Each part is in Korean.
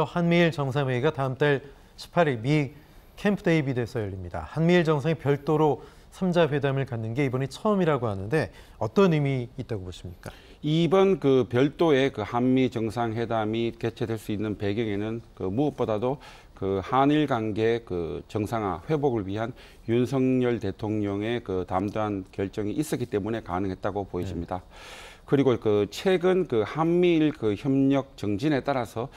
한미일 정상회의가 다음 달 18일 미 캠프 데이비드에서 열립니다. 한미일 정상이 별도로 3자 회담을 갖는 게 이번이 처음이라고 하는데 어떤 의미 있다고 보십니까? 이번 그 별도의 그 한미 정상회담이 개최될 수 있는 배경에는 그 무엇보다도 그 한일 관계 그 정상화 회복을 위한 윤석열 대통령의 그 담대한 결정이 있었기 때문에 가능했다고 보여집니다. 네. 그리고 그 최근 그 한미일 그 협력 정진에 따라서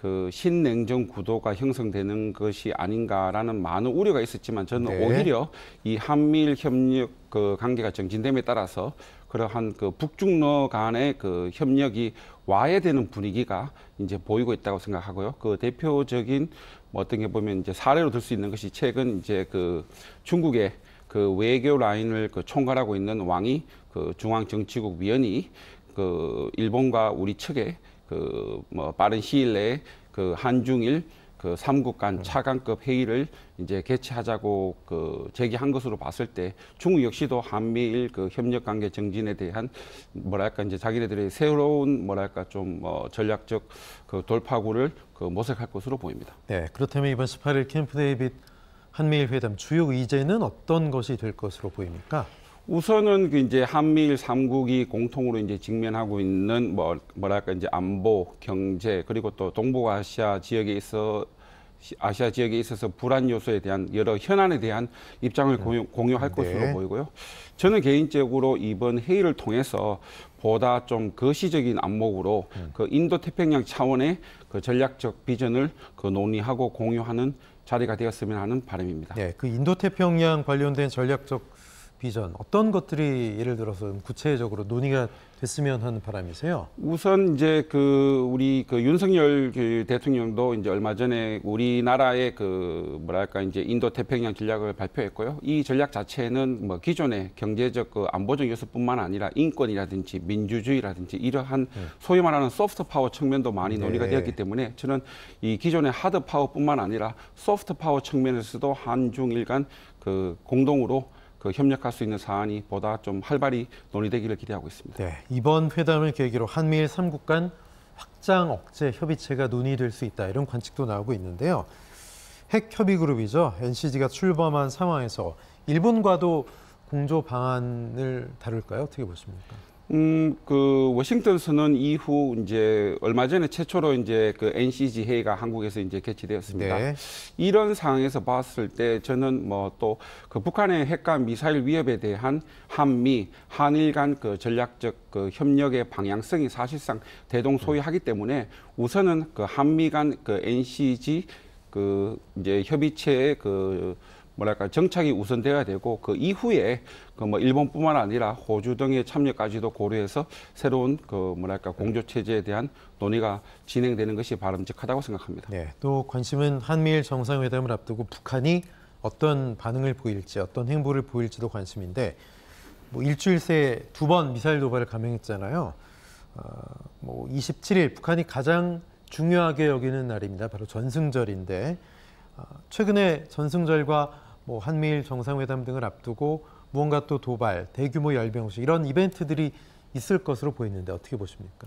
그 신냉전 구도가 형성되는 것이 아닌가라는 많은 우려가 있었지만 저는 네. 오히려 이 한미일 협력 그 관계가 정진됨에 따라서 그러한 그 북중러 간의 그 협력이 와야되는 분위기가 이제 보이고 있다고 생각하고요. 그 대표적인 뭐 어떤 게 보면 이제 사례로 들 수 있는 것이 최근 이제 그 중국의 그 외교 라인을 그 총괄하고 있는 왕이 그 중앙 정치국 위원이 그 일본과 우리 측에 그뭐 빠른 시일 내에 그 한중일 그 삼국 간 음. 차관급 회의를 이제 개최하자고 그 제기한 것으로 봤을 때 중국 역시도 한미일 그 협력 관계 증진에 대한 뭐랄까 이제 자기네들의 새로운 뭐랄까 좀뭐 전략적 그 돌파구를 그 모색할 것으로 보입니다. 네, 그렇다면 이번 18일 캠프 데이빗 한미일 회담 주요 의제는 어떤 것이 될 것으로 보입니까? 우선은 그 이제 한미일 삼국이 공통으로 이제 직면하고 있는 뭐 뭐랄까 이제 안보, 경제 그리고 또 동북아시아 지역에 있어 아시아 지역에 있어서 불안 요소에 대한 여러 현안에 대한 입장을 네. 공유, 공유할 네. 것으로 보이고요. 저는 개인적으로 이번 회의를 통해서 보다 좀 거시적인 안목으로 음. 그 인도 태평양 차원의 그 전략적 비전을 그 논의하고 공유하는 자리가 되었으면 하는 바람입니다. 네, 그 인도 태평양 관련된 전략적 비전 어떤 것들이 예를 들어서 구체적으로 논의가 됐으면 하는 바람이세요? 우선 이제 그 우리 그 윤석열 그 대통령도 이제 얼마 전에 우리나라의 그 뭐랄까 이제 인도 태평양 전략을 발표했고요. 이 전략 자체는 뭐 기존의 경제적 그 안보적 요소뿐만 아니라 인권이라든지 민주주의라든지 이러한 네. 소위 말하는 소프트 파워 측면도 많이 네. 논의가 네. 되었기 때문에 저는 이 기존의 하드 파워뿐만 아니라 소프트 파워 측면에서도 한중일간 그 공동으로 그 협력할 수 있는 사안이 보다 좀 활발히 논의되기를 기대하고 있습니다. 네, 이번 회담을 계기로 한미일 3국 간 확장 억제 협의체가 논의될 수 있다 이런 관측도 나오고 있는데요. 핵 협의 그룹이죠. NCG가 출범한 상황에서 일본과도 공조 방안을 다룰까요? 어떻게 보십니까? 음, 그 워싱턴 선언 이후 이제 얼마 전에 최초로 이제 그 NCG 회의가 한국에서 이제 개최되었습니다. 네. 이런 상황에서 봤을 때 저는 뭐 또 그 북한의 핵과 미사일 위협에 대한 한미 한일 간 그 전략적 그 협력의 방향성이 사실상 대동소이하기 때문에 우선은 그 한미 간 그 NCG 그 이제 협의체의 그 뭐랄까 정착이 우선돼야 되고 그 이후에 그 뭐 일본뿐만 아니라 호주 등의 참여까지도 고려해서 새로운 그 뭐랄까 공조 체제에 대한 논의가 진행되는 것이 바람직하다고 생각합니다. 네, 또 관심은 한미일 정상회담을 앞두고 북한이 어떤 반응을 보일지 어떤 행보를 보일지도 관심인데 뭐 일주일 새두번 미사일 도발을 감행했잖아요. 어, 뭐 27일 북한이 가장 중요하게 여기는 날입니다. 바로 전승절인데 어, 최근에 전승절과 뭐 한미일 정상회담 등을 앞두고 무언가 또 도발, 대규모 열병식 이런 이벤트들이 있을 것으로 보이는데 어떻게 보십니까?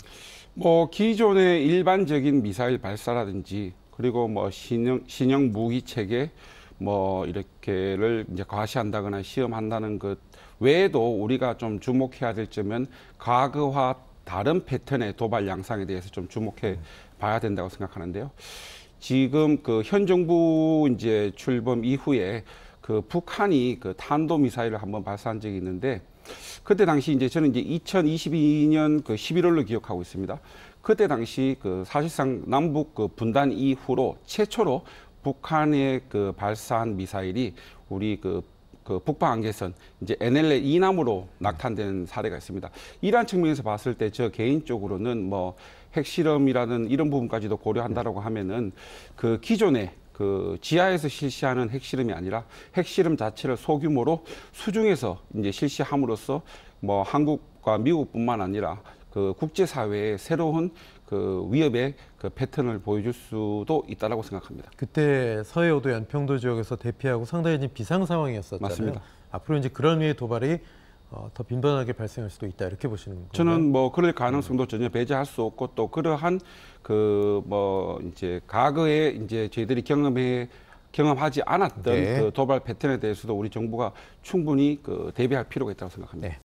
뭐 기존의 일반적인 미사일 발사라든지 그리고 뭐 신형 신형 무기 체계 뭐 이렇게를 이제 과시한다거나 시험한다는 것 외에도 우리가 좀 주목해야 될 점은 과거와 다른 패턴의 도발 양상에 대해서 좀 주목해 봐야 된다고 생각하는데요. 지금 그 현 정부 이제 출범 이후에 그 북한이 그 탄도 미사일을 한번 발사한 적이 있는데 그때 당시 이제 저는 이제 2022년 그 11월로 기억하고 있습니다. 그때 당시 그 사실상 남북 그 분단 이후로 최초로 북한의 그 발사한 미사일이 우리 그, 그 북방 안개선 이제 NLL 이남으로 낙탄된 사례가 있습니다. 이러한 측면에서 봤을 때 저 개인적으로는 뭐 핵실험이라는 이런 부분까지도 고려한다라고 하면은 그 기존에 그 지하에서 실시하는 핵실험이 아니라 핵실험 자체를 소규모로 수중에서 이제 실시함으로써 뭐 한국과 미국뿐만 아니라 그 국제사회의 새로운 그 위협의 그 패턴을 보여줄 수도 있다라고 생각합니다. 그때 서해오도 연평도 지역에서 대피하고 상당히 비상 상황이었었잖아요. 맞습니다. 앞으로 이제 그런 위의 도발이 어, 더 빈번하게 발생할 수도 있다 이렇게 보시는 거예요? 저는 뭐 네. 그럴 가능성도 전혀 배제할 수 없고 또 그러한 그 뭐 이제 과거에 이제 저희들이 경험해 경험하지 않았던 네. 그 도발 패턴에 대해서도 우리 정부가 충분히 그 대비할 필요가 있다고 생각합니다. 네.